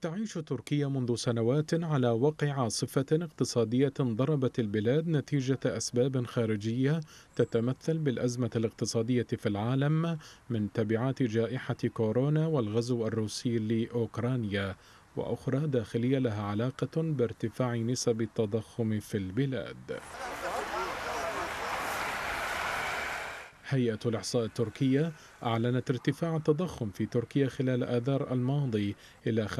تعيش تركيا منذ سنوات على وقع عاصفة اقتصادية ضربت البلاد نتيجة أسباب خارجية تتمثل بالأزمة الاقتصادية في العالم من تبعات جائحة كورونا والغزو الروسي لأوكرانيا وأخرى داخلية لها علاقة بارتفاع نسب التضخم في البلاد. هيئة الإحصاء التركية أعلنت ارتفاع التضخم في تركيا خلال آذار الماضي إلى 50.51%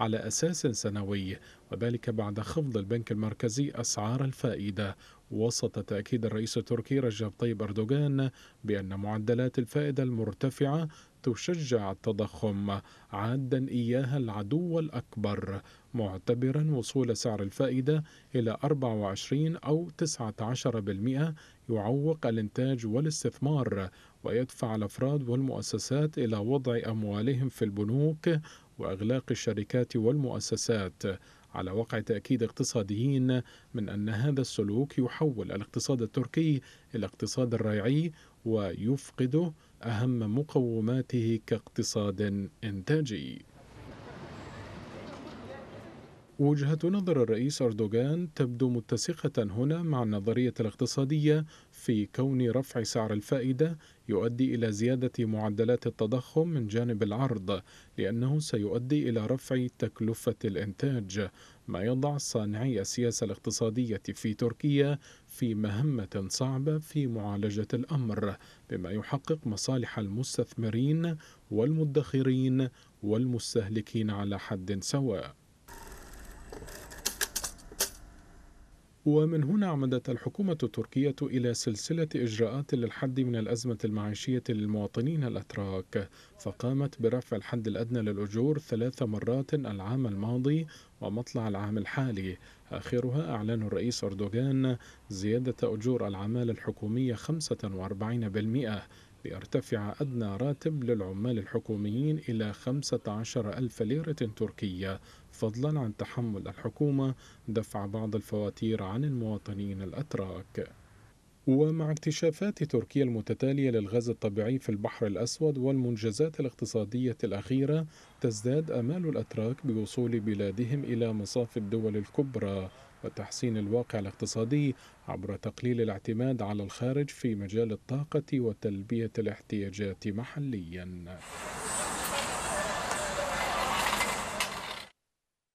على أساس سنوي وذلك بعد خفض البنك المركزي أسعار الفائدة وسط تأكيد الرئيس التركي رجب طيب أردوغان بأن معدلات الفائدة المرتفعة تشجع التضخم عادا إياها العدو الأكبر معتبرا وصول سعر الفائدة إلى 24 أو 19% يعوق الإنتاج والاستثمار ويدفع الأفراد والمؤسسات إلى وضع أموالهم في البنوك وإغلاق الشركات والمؤسسات على وقع تأكيد اقتصاديين من أن هذا السلوك يحول الاقتصاد التركي إلى اقتصاد ريعي ويفقد أهم مقوماته كاقتصاد إنتاجي وجهة نظر الرئيس أردوغان تبدو متسقة هنا مع النظرية الاقتصادية في كون رفع سعر الفائدة يؤدي إلى زيادة معدلات التضخم من جانب العرض لأنه سيؤدي إلى رفع تكلفة الإنتاج ما يضع صانعي السياسة الاقتصادية في تركيا في مهمة صعبة في معالجة الأمر بما يحقق مصالح المستثمرين والمدخرين والمستهلكين على حد سواء ومن هنا عمدت الحكومة التركية إلى سلسلة إجراءات للحد من الأزمة المعيشية للمواطنين الأتراك فقامت برفع الحد الأدنى للأجور ثلاث مرات العام الماضي ومطلع العام الحالي آخرها أعلن الرئيس أردوغان زيادة أجور العمالة الحكومية 45% ليرتفع أدنى راتب للعمال الحكوميين إلى 15 ألف ليرة تركية فضلا عن تحمل الحكومة دفع بعض الفواتير عن المواطنين الأتراك ومع اكتشافات تركيا المتتالية للغاز الطبيعي في البحر الأسود والمنجزات الاقتصادية الأخيرة تزداد آمال الأتراك بوصول بلادهم إلى مصاف الدول الكبرى وتحسين الواقع الاقتصادي عبر تقليل الاعتماد على الخارج في مجال الطاقة وتلبية الاحتياجات محلياً